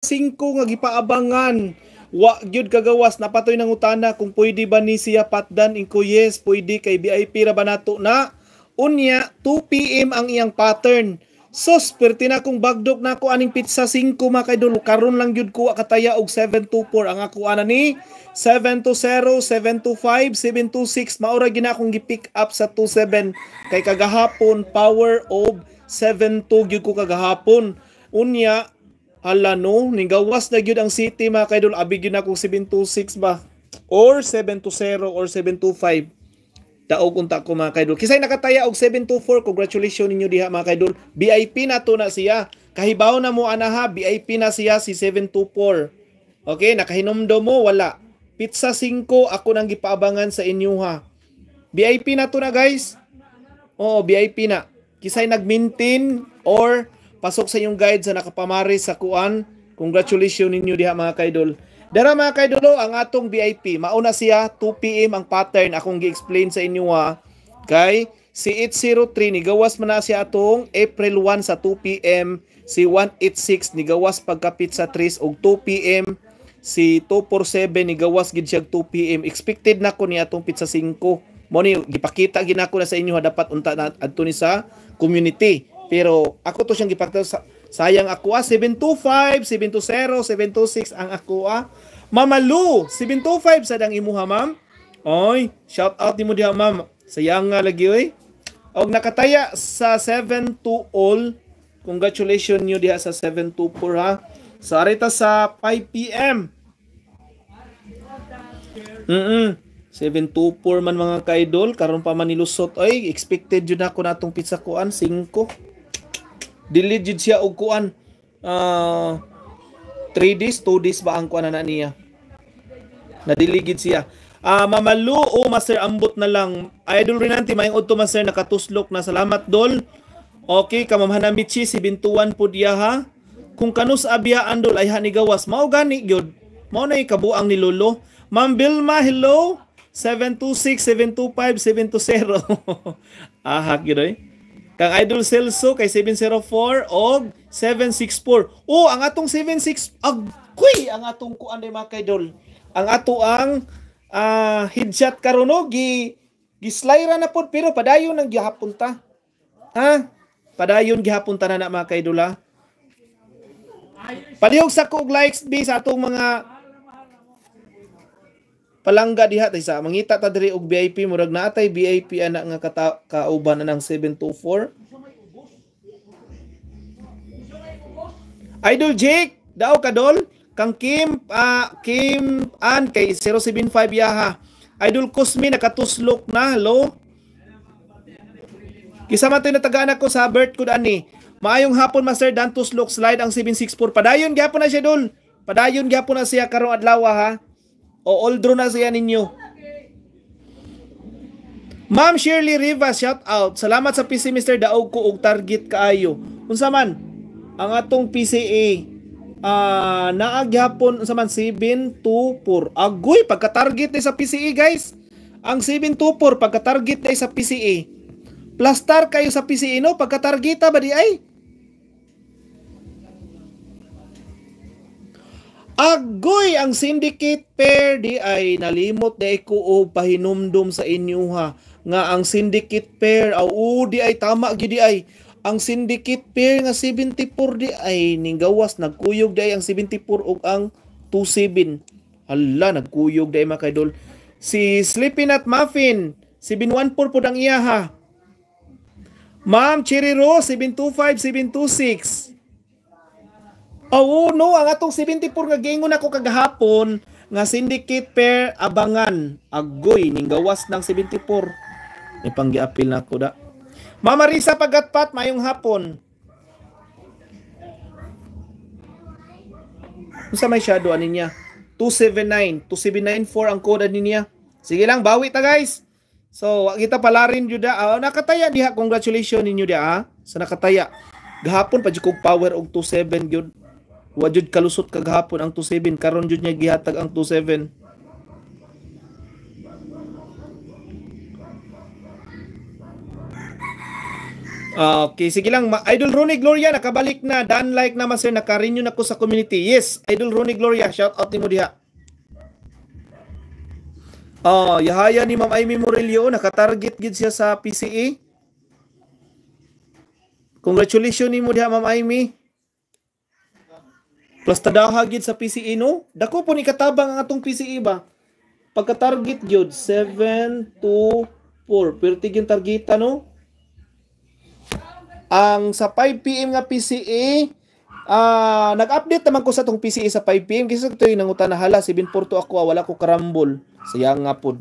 singko nga gipaabangan wa gyud kagawas napatoy nang utana kung pwede ba ni siya patdan ingko yes pwede kay VIP ra ba nato na unya 2 pm ang iyang pattern so perti na kung bagdok na ko aning pizza 5 makaidol karon lang gyud ko akataya og 724 ang ako ana ni 720 725 726 maura gina akong gipick up sa 27 kay kagahapon power of 72 gyud ko kagahapon unya Hala no, ningawas na gyud ang City mga kaidol, abi gyud ako 726 ba or 720 or 725. Daog unta ko mga kaidol. Kisay nakataya og 724, congratulations ninyo diha mga kaidol. VIP na to na siya. Kahibaw na mo anaha, VIP na siya si 724. Okay, nakahinomdo mo wala. Pizza 5 ako nang gipaabangan sa inyo ha. VIP na to na guys. Oo, VIP na. Kisay nag or pasok sa yung guide sa nakapamari sa kuan. Congratulations ninyo diha mga kaidol. Dara mga kaidol, oh, ang atong VIP, mauna siya 2 PM ang pattern akong gi-explain sa inyo ha. Ah. Kay si 803 ni gawas man na siya atong April 1 sa 2 PM, si 186 ni gawas pagkapit sa 3 og 2 PM, si 247 ni gawas gid siya 2 PM. Expected na ko ni atong pizza 5. Mo ni gipakita gid nako na sa inyo ha dapat unta na adto ni sa community. Pero ako to siyang gipakita sa sayang ako ah 725, 720, 726 ang ako ah. Mama Lu, 725 sa dang imuha ma'am. Oy, shout out nimo diha ma'am. Sayang nga lagi oy. Og nakataya sa 72 all. Congratulations niyo diha sa 724 ha. Sa arita sa 5 PM. Mm, 724 man mga kaidol karon pa man nilusot ay expected jud ako natong pizza kuan 5 Diligid siya og kuan uh, ah, 3 days 2 days ba ang kuan na niya nadiligid siya uh, mamalu o master ambot na lang idol Renanti, may auto master nakatuslok na salamat dol okay kamamhana michi si bintuan pud diya ha kung kanus abya andol ay hanigawas mao gani gyud mao na kabuang ni lolo ma'am Bilma hello 726 725 720 aha gyud eh. Kang Idol Celso kay 704 og 764. Oh, ang atong 76 kuy ang atong kuan mga idol. Ang ato ang uh, headshot karon no gi gislaira na pod pero padayon nang gihapon ta. Ha? Padayon gihapon ta na, na mga kaidol ha. Palihog sa kog likes bi sa atong mga palangga diha tay sa mangita ta diri og VIP murag naatay VIP ana nga kata, kauban na ng 724 Idol Jake, daw kadol kang Kim uh, Kim An kay 075 yaha. Idol Cosme nakatuslok na hello. Kisama tayo natagaan ko sa birth ko ani. Maayong hapon Master Dan tuslok slide ang 764 padayon gyapon na siya dol. Padayon gyapon na siya karong adlaw ha. O all draw na siya ninyo. Ma'am Shirley Rivas, shout out. Salamat sa PC Mr. Daog ko og target kaayo. Unsa man ang atong PCA uh, ah, naagyapon sa man 724. Agoy, pagka-target na sa PCA guys. Ang 724, pagka-target na sa PCA. Plastar kayo sa PCA no? Pagka-targeta ba di ay? Agoy ang syndicate pair di ay nalimot di ay pahinumdum sa inyuha nga ang syndicate pair aw oh, di ay tama gidi ay ang syndicate pair nga 74 di ay ninggawas nagkuyog di ay ang 74 ug ang 27 hala nagkuyog di makaidol mga kaidol si Sleepy Nut Muffin 714 pud ang iya ha Ma'am Chiriro 725 726 Oh, no, ang atong 74 nga gingo gingon ako kagahapon nga syndicate pair abangan agoy ning gawas ng 74. Ipanggiapil na ko da. Mama Risa pagatpat mayong hapon. Unsa may shadow ani niya? 279, 2794 ang code ani niya. Sige lang, bawi ta guys. So, kita pala rin jud da. Ah. Oh, nakataya diha. Congratulations ninyo da. ha? Ah. sa nakataya. Gahapon pa jud power og 27 gyud. Wa kalusot kag hapon ang 27 karon jud niya gihatag ang 27. Ah, okay, sige lang. Idol Ronnie Gloria, nakabalik na. Dan like na masir, nakarenew na ko sa community. Yes, Idol Ronnie Gloria, shout out ni mo diha. Oh, yahaya ni Ma'am Amy Morelio, nakatarget gid siya sa PCA. E. Congratulations ni mo diha Ma'am Amy. Plus tadaha gyud sa PCE no. Dako po ni katabang ang atong PCE ba. Pagka target gyud 724. to 4. Perti gyud targeta no. Ang sa 5 PM nga PCE Ah, uh, nag-update naman ko sa tong PCE sa 5 PM kasi sa tuig nangutan na hala 742 ako ah, wala ko karambol. Sayang nga pod.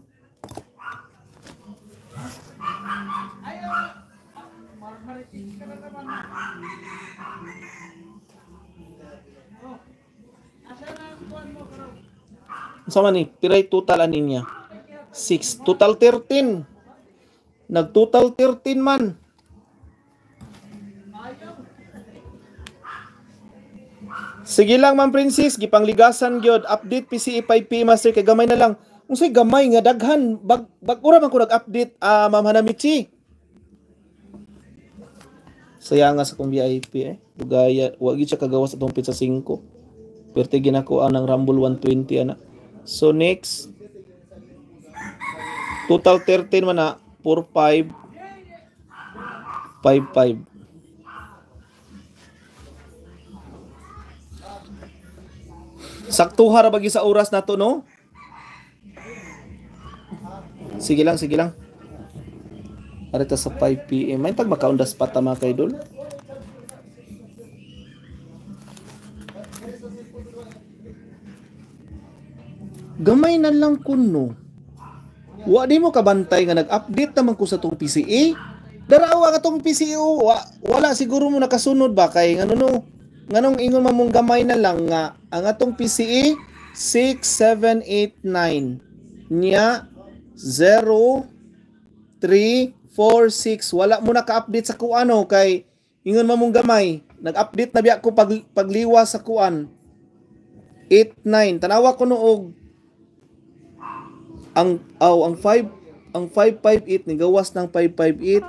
So man Piray total ani niya? 6. Total 13. Nag-total 13 man. Sige lang ma'am Princess, gipangligasan gyud update PCE 5P master kay gamay na lang. Kung sa'y gamay nga daghan bag bag ura man ko nag-update uh, ma'am Hanamichi. Saya nga sa kong VIP eh. Ugaya, wagi siya kagawas atong pizza 5. Pwerte ginako anang Rumble 120 anak. So next, total 13 man na, 4, 5, 5, 5. bagi sa oras nato no? Sige lang, sige lang. Arita sa 5 PM. May pag makaundas pa tama kay dol. na lang kuno. Wa di mo kabantay nga nag-update naman ko sa tong PCA. Darawa e. ka tong PCA e, wa, wala siguro mo nakasunod ba kay ngano no. Nganong ingon mamong gamay na lang nga ang atong PCA 6789 niya 0346 wala mo naka-update sa kuano oh, kay ingon mamong gamay nag-update na biya ko pag, pagliwa sa kuan 89 tanawa ko noog ang aw oh, ang 5 ang 558 ni gawas ng 558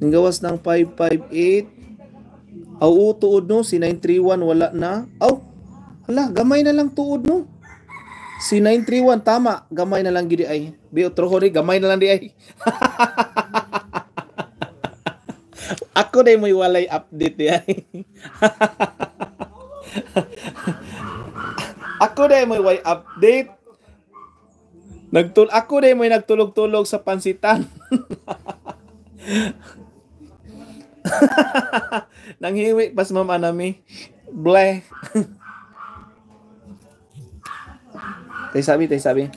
ni gawas ng 558 aw oh, tuod no si 931 wala na. Aw oh, hala gamay na lang tuod no. Si 931 tama, gamay na lang gidi ay. Biotro hori gamay na lang di ay. Ako dai may walay update di ay. Ako dai may walay update Nagtul ako rin may nagtulog-tulog sa pansitan. Nanghiwi pas ma'am anami. Ble. tay sabi, tay sabi.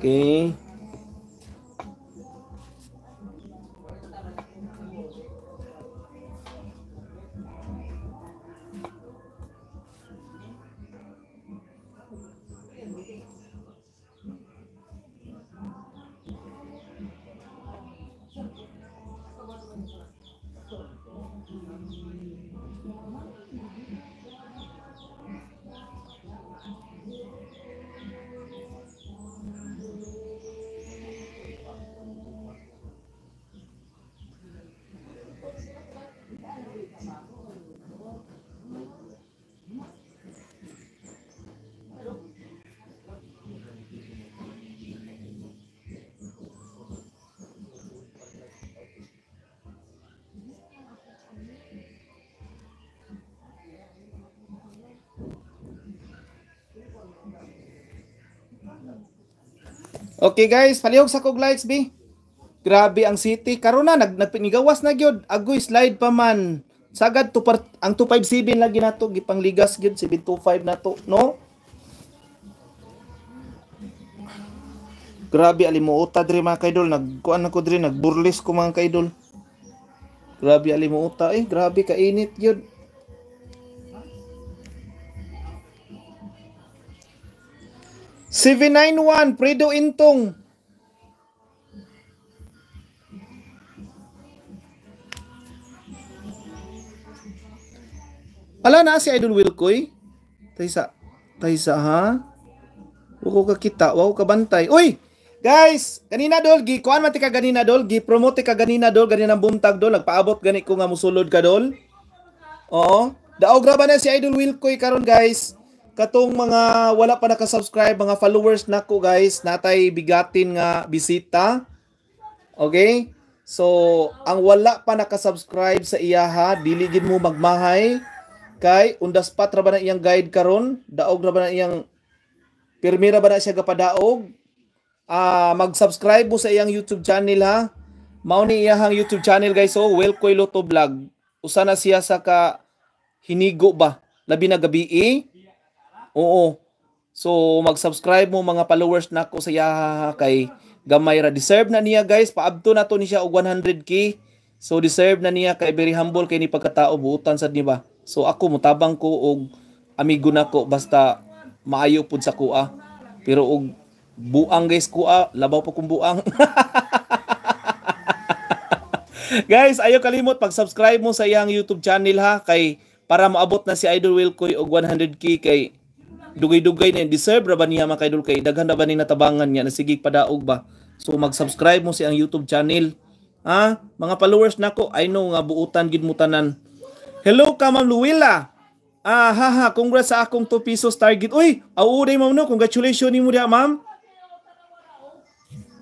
Okay. Okay guys, palihog sa kog likes bi. Grabe ang city. Karon na nagpinigawas na gyud. Agoy slide pa man sagad to part, ang 257 lagi nato gipangligas gyud 725 nato no Grabe ali mo uta diri mga kaidol nagkuan ako diri nagburlis ko mga kaidol Grabe ali mo uta eh grabe kainit gyud Seven nine one, Predo Intong. Ala na si Idol Wilcoy. Taysa. Taysa ha? Huwag ka kita. Huwag ka bantay. Uy! Guys, ganina dol, gi kuan man ka ganina dol, gi promote ka ganina dol, ganina buntag dol, nagpaabot gani ko nga musulod ka dol. Oo. Daog ra na si Idol Wilcoy karon guys. Katong mga wala pa naka-subscribe, mga followers nako guys, natay bigatin nga bisita. Okay? So, ang wala pa naka-subscribe sa iya ha, gid mo magmahay Kay undas pat ra ba na iyang guide karon, daog ra ba na iyang pirmi ba na siya gapadaog. Uh, mag-subscribe mo sa iyang YouTube channel ha. Mao ni iyang YouTube channel guys so oh, Welkoy Loto Vlog. Usa na siya sa ka hinigo ba labi na gabi eh? Oo. So mag-subscribe mo mga followers nako sa iya kay gamay ra deserve na niya guys. Paabto na to ni siya og 100k. So deserve na niya kay very humble kay ni pagkatao buutan sad ni ba. So ako mutabang ko og amigo nako basta maayo pud sa kuha. Pero og buang guys kuha, labaw pa kung buang. guys, ayo kalimot pag-subscribe mo sa iyang YouTube channel ha kay para maabot na si Idol Wilcoy og 100k kay dugay-dugay na deserve ra ba niya mga idol kay daghan ra ba ni natabangan niya nasigig padaog ba. So mag-subscribe mo sa iyang YouTube channel. Ha? Mga followers nako, I know nga buutan gid mo tanan. Hello ka Ma'am Luwila. Ah, haha, congrats sa akong 2 pesos target. Uy, auuday mo no, congratulations nimo diha ma'am.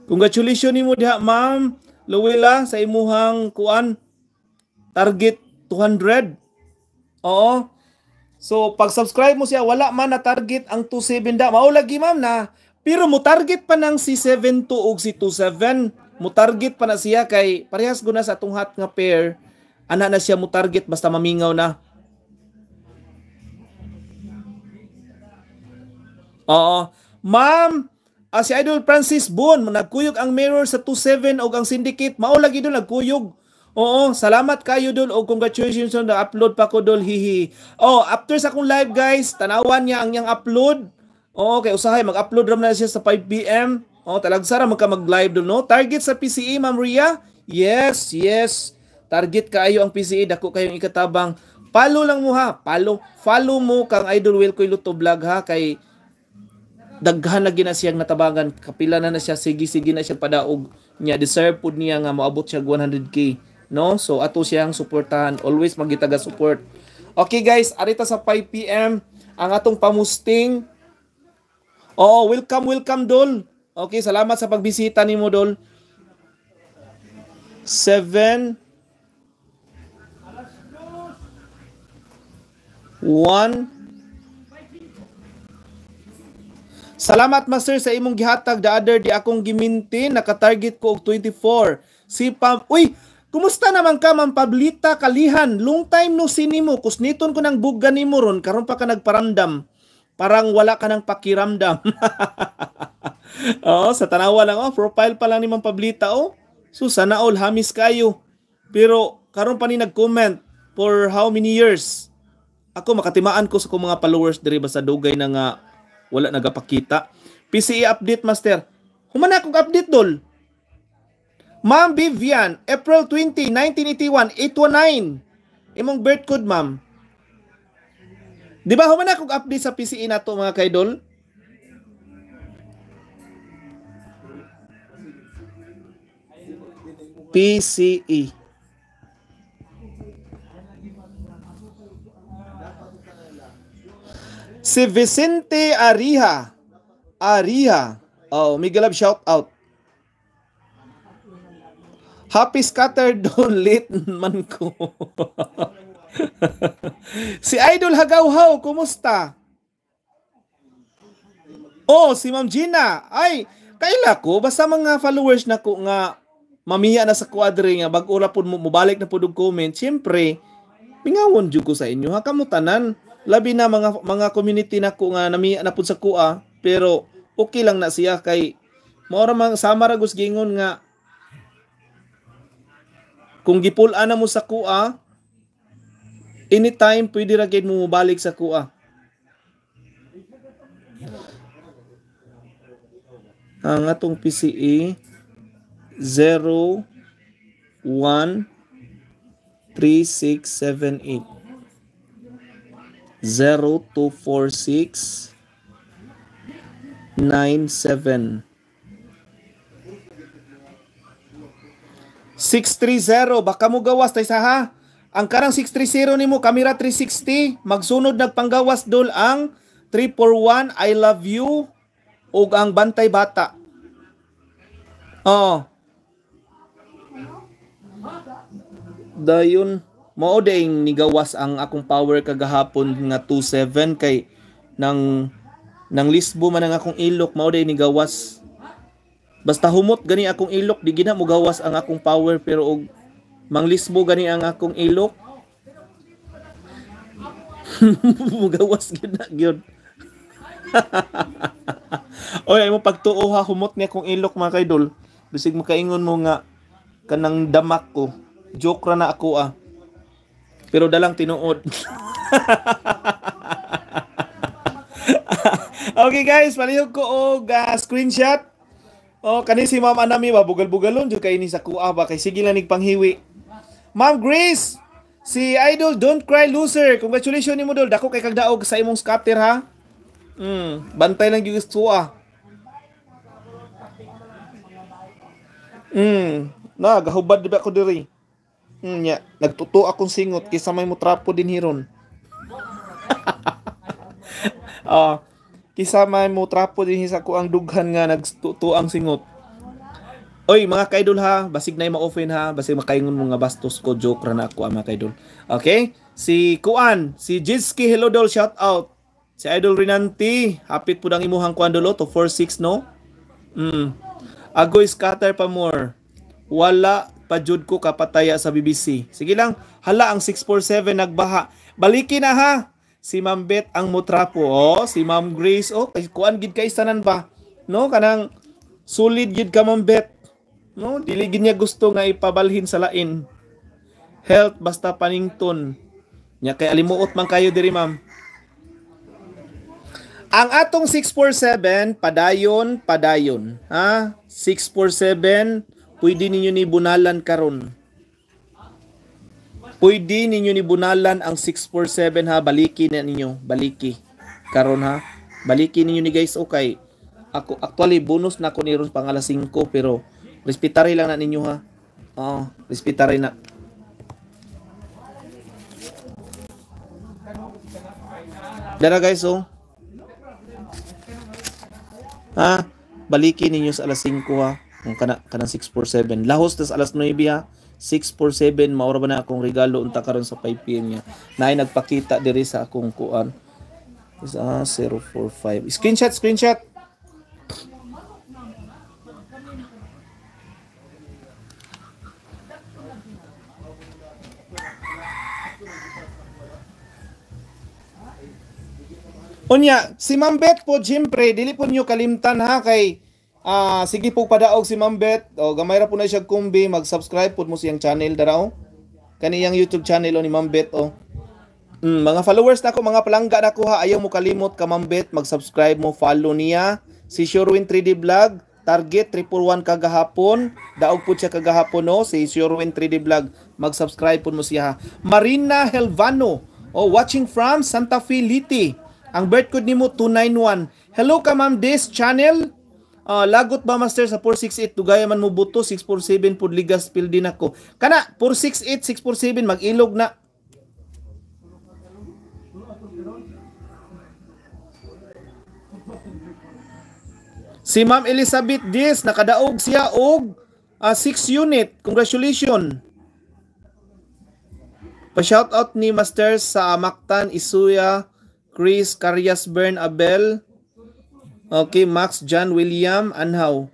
Congratulations nimo diha ma'am Luwila sa imuhang kuan target 200. Oo. So pag subscribe mo siya wala man na target ang 27 da. Mao lagi ma'am na pero mo target pa nang si 72 og si 27 mo target pa na siya kay parehas guna sa atong hat nga pair ana na siya mo target basta mamingaw na Oo. Ma'am, uh, si Idol Francis Boon, nagkuyog ang mirror sa 27 og ang syndicate. Maulag idol nagkuyog. Oo, salamat kayo dol og congratulations on the upload pa ko dol hihi. Oh, after sa akong live guys, tanawan niya ang yang upload. Oo, okay, usahay mag-upload ram na siya sa 5 PM. Oh, talagsara magka mag-live do no. Target sa PCA, e, Ma'am Ria? Yes, yes. Target kaayo ang PCA, e, dako kayong ikatabang. Follow lang mo ha. Follow follow mo kang Idol Wilco Luto vlog ha kay daghan na gina siyang natabangan kapila na na siya sige sige na siya padaog niya deserve pud niya nga moabot siya 100k no so ato siyang suportahan always magitaga support okay guys arita sa 5 pm ang atong pamusting oh welcome welcome dol Okay, salamat sa pagbisita ni Modol. 7 1 Salamat master sa imong gihatag the other di akong giminti naka-target ko og 24. Si Pam Uy, kumusta naman ka Ma'am Pablita Kalihan? Long time no sini mo kus niton ko nang bugga ni Moron. karon pa ka nagparamdam. Parang wala ka ng pakiramdam. Oo, sa tanawa lang, oh, profile pa lang ni Mang Pablita, oh. So, sana all, hamis kayo. Pero, karon pa ni nag-comment for how many years. Ako, makatimaan ko sa kong mga followers diri ba sa dugay na nga wala nagapakita. PCE update, Master. Humana akong update, dol. Ma'am Vivian, April 20, 1981, 819. Imong birth code, ma'am. Di ba human akong update sa PCE na to mga kaidol? PCE. Si Vicente Ariha. Ariha. Oh, Miguelab shout out. Happy scatter don't late man ko. si Idol Hagawhaw, kumusta? Oh, si Ma'am Gina. Ay, kaila ko, basta mga followers na ko nga mamiya na sa kuadre nga bag ura pud mo mubalik na pud og comment. Siyempre, mingawon jud ko sa inyo ha kamo Labi na mga mga community na ko nga namiya na pud sa kuha, pero okay lang na siya kay mao ra mang sama ra gingon nga kung gipul na mo sa kuha, Anytime pwede ra gyud mo mobalik sa kuha. Ang atong PCE 0 1 3678 0246 97 630 baka mo gawas tay sa ha ang karang 630 nimo camera 360, magsunod nagpanggawas dol ang 341 I love you ug ang bantay bata. Oo. Dayon mao ding nigawas ang akong power kagahapon nga 27 kay nang nang lisbo man ang akong ilok mao ding nigawas. Basta humot gani akong ilok di gina mo gawas ang akong power pero og Manglisbo gani ang akong ilok. Mugawas gyud na gyud. Oy, ay mo pagtuo ha humot ni akong ilok mga kaidol. Bisig makaingon mo nga kanang damak ko. Joke ra na ako ah. Pero dalang tinuod. okay guys, palihog ko og uh, screenshot. Oh, kani si Ma'am Anami ba bugal-bugalon jud kay ini sa kuha ba kay sige lang ning panghiwi. Ma'am Grace, si Idol Don't Cry Loser. Congratulations ni mo dol. Dako kay kagdaog sa imong scatter ha. Mm, bantay lang yung gusto ah. Mm, na gahubad di ba ko diri? Mm, nya, nagtuto akong singot kaysa may mutrapo din hiron. ah, uh, kisa may mutrapo din hisa ko ang dughan nga nagtuto ang singot. Oy, mga kaidol ha, basig na ma-offend ha, basig makaingon mga bastos ko joke ra na ako ang ah, mga kaidol. Okay? Si Kuan, si Jiski hello dol shout out. Si Idol Rinanti, hapit pud ang imuhang kuan dolo to 46 no. Mm. Agoy scatter pa more. Wala pa jud ko kapataya sa BBC. Sige lang, hala ang 647 nagbaha. Baliki na ha. Si Ma'am Bet ang mutrapo. Oh, si Ma'am Grace oh, kuan gid kay sanan ba? No, kanang solid gid ka Ma'am Bet. No, dili niya gusto nga ipabalhin sa lain. Health basta panington. Nya kay alimuot man kayo diri ma'am. Ang atong 647 padayon padayon. Ha? 647 pwede ninyo ni bunalan karon. Pwede ninyo ni bunalan ang 647 ha baliki na ninyo, baliki. Karon ha. Baliki ninyo ni guys okay. Ako actually bonus na ko ni ron pangala 5 pero Respetare lang na ninyo ha. Oo, respetare na. Dara guys, oh. Ha? Balikin ninyo sa alas 5 ha. Ang kana kana 647. Lahos tas alas 9 ha. 647 maura ba na akong regalo unta karon sa 5 pm niya. Naay nagpakita diri sa akong kuan. Is ah 045. Screenshot, screenshot. Unya, si Ma'am Beth po, siyempre, dili po nyo kalimtan ha, kay uh, sige po padaog si Ma'am Beth. O, gamay ra po na siya kumbi, mag-subscribe po mo siyang channel daraw. Oh. Kaniyang YouTube channel o oh, ni Ma'am Beth o. Oh. Mm, mga followers na ko, mga palangga na ko ha, ayaw mo kalimot ka Ma'am Beth, mag-subscribe mo, follow niya. Si Sherwin 3D Vlog, target 341 kagahapon daog po siya kagahapon no si Sherwin 3D vlog mag-subscribe po mo siya Marina Helvano oh watching from Santa Fe Liti ang birth code nimo 291. Hello ka ma'am this channel. Uh, lagot ba master sa 468 dugay man mo buto 647 pud ligas pil ako. Kana 468 647 mag-ilog na. Si Ma'am Elizabeth Diaz nakadaog siya og 6 uh, ah, unit. Congratulations. Pa-shoutout ni Master sa Amaktan Isuya Chris Carias Bern Abel. Okay, Max John William Anhaw.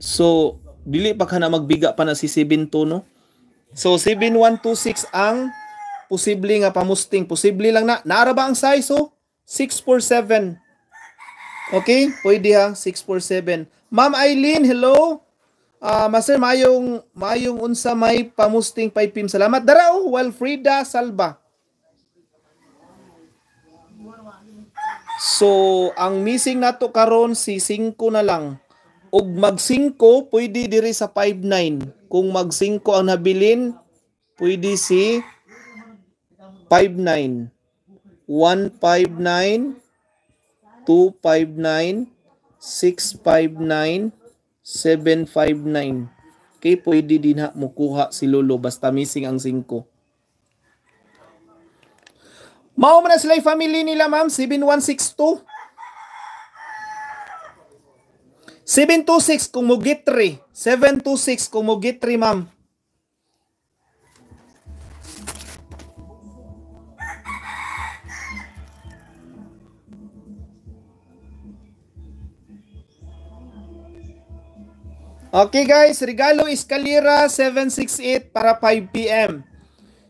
So, dili pa na magbiga pa na si 7 no. So 7126 ang posible nga pamusting, posible lang na. Naara ba ang size oh? 647. Okay, pwede ha, 647. Ma'am Eileen, hello. Uh, Master, mayong, mayong unsa may pamusting paipim. Salamat. Daraw, Walfrida Salba. So, ang missing nato karon si 5 na lang. Og mag 5 pwede diri sa 59. Kung mag 5 ang nabilin, pwede si 59. 159 259 659-759. Okay, pwede din ha mukuha si Lolo basta missing ang 5. Mao na sila family nila ma'am, 7162. 726 kung mo 3. 726 kung mo 3 ma'am. Okay guys, regalo Escalera 768 para 5pm.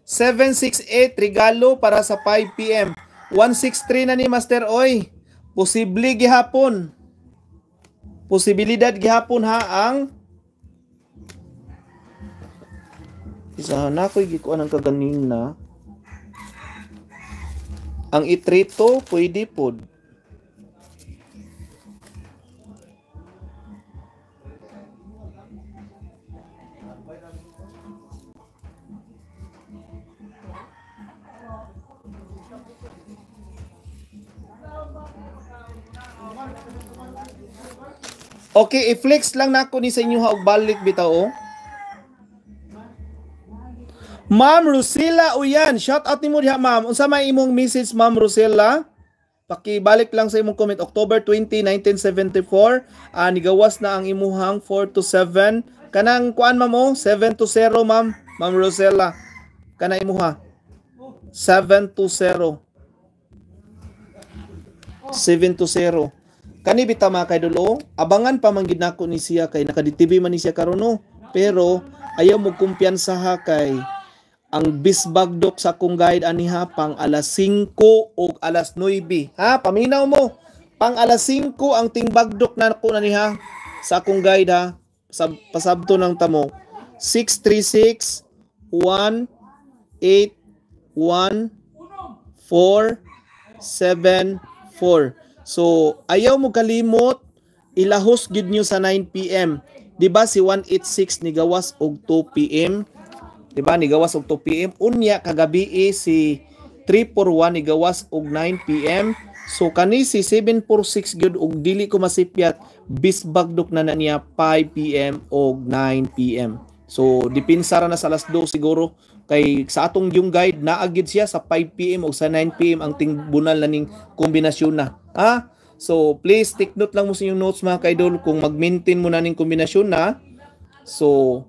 768 regalo para sa 5pm. 163 na ni Master Oy. Posible gihapon. Posibilidad gihapon ha ang Isa na ko'y gikuan ng na. Ang itrito pwede pod. Okay, i-flex lang na na ni sa inyo haog balik bitaw. Oh. Ma'am Rosila Uyan, shout out nimo diha ma'am. Unsa may imong message Ma'am Rosila? Pakibalik lang sa imong comment October 20, 1974, uh, nigawas na ang imuhang 4 to 7. Kanang kuan ma'am oh, 7 to 0 ma'am, Ma'am Rosella. Kana imuha. 7 to 0. 7 to 0. Kani bitama kay dulo, abangan pa man gid nako ni siya kay nakaditibi man ni siya karon Pero ayaw mo kumpiyansa ha kay ang bisbagdok sa akong guide aniha pang alas 5 o alas 9. Ha, paminaw mo. Pang alas 5 ang tingbagdok na ko na niha sa akong guide ha. sa pasabto ng tamo. 636 1 8 1 4 7 4 So, ayaw mo kalimot, ilahos gid nyo sa 9 PM. 'Di ba si 186 ni gawas og 2 PM? 'Di ba ni gawas og 2 PM? Unya kagabi eh, si 341 ni gawas og 9 PM. So kani si 746 gyud og dili ko masipyat bisbagdok na, na niya 5 PM og 9 PM. So dipinsa ra na sa alas 2 siguro Kay sa atong yung guide, na agid siya sa 5pm o sa 9pm ang tingbunan na ning kombinasyon na. Ha? So, please take note lang mo sa inyong notes mga kaidol kung mag-maintain mo na ning kombinasyon na. So,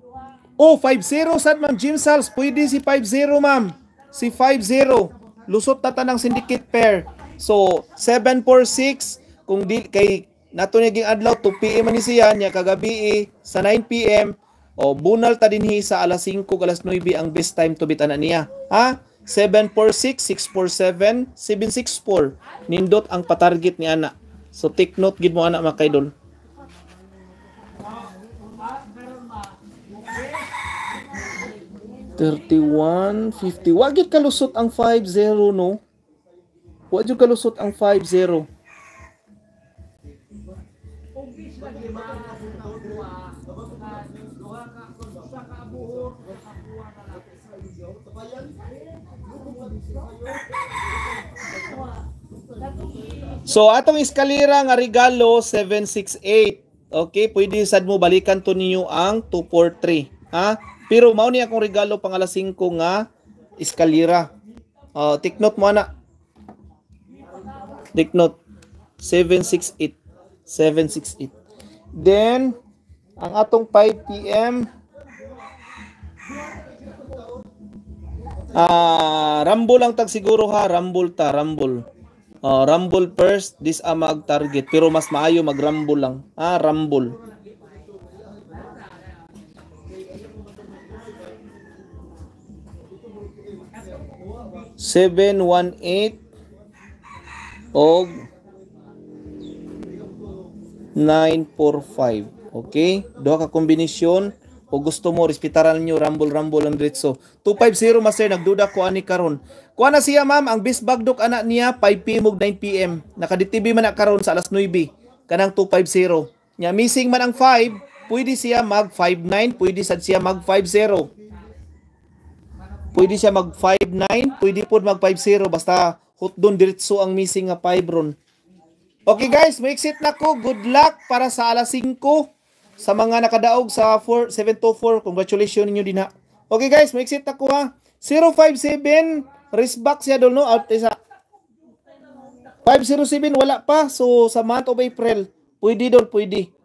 oh, 50 0 sad ma'am Jim Sals. Pwede si 50 ma'am. Si 50 Lusot na tanang syndicate pair. So, 746 kung di kay nato niya adlaw 2 PM ni siya niya kagabi eh, sa 9 PM o bunal ta dinhi sa alas 5 alas 9 ang best time to bitana niya. Ha? 746 647 764 nindot ang patarget ni ana. So take note gid mo ana mga kaidol. Thirty-one, fifty. Wag yun kalusot ang five zero, no? Wag yun kalusot ang five zero. So atong eskalera nga regalo 768. Okay, pwede sad mo balikan to ninyo ang 243, ha? Pero mao ni akong regalo pang alas 5 nga eskalera. Oh, take note mo ana. Take note 768 768. Then ang atong 5 PM Ah, uh, rambol ang tag siguro ha, rambol ta, rambol. Uh, rumble first, this ang mag-target. Pero mas maayo mag-rumble lang. Ah, rumble. Seven, one, eight. Og nine, four, five. Okay? Doha ka kombinasyon o gusto mo respetaran nyo rambol rambol ang diretso 250 master nagduda ko ani karon kuha na siya ma'am ang best bagdok ana niya 5 pm ug 9 pm nakaditb man na karon sa alas 9 kanang 250 nya missing man ang 5 pwede siya mag 59 pwede sad siya mag 50 pwede siya mag 59 pwede pud mag 50 basta hotdon diretso ang missing nga 5 ron Okay guys, may exit na ko. Good luck para sa alas 5. Sa mga nakadaog sa 4724 congratulations ninyo din ha. Okay guys, may exit na kuha. 057, risk back siya doon no? Out isa. 507, wala pa. So, sa month of April, pwede doon, pwede.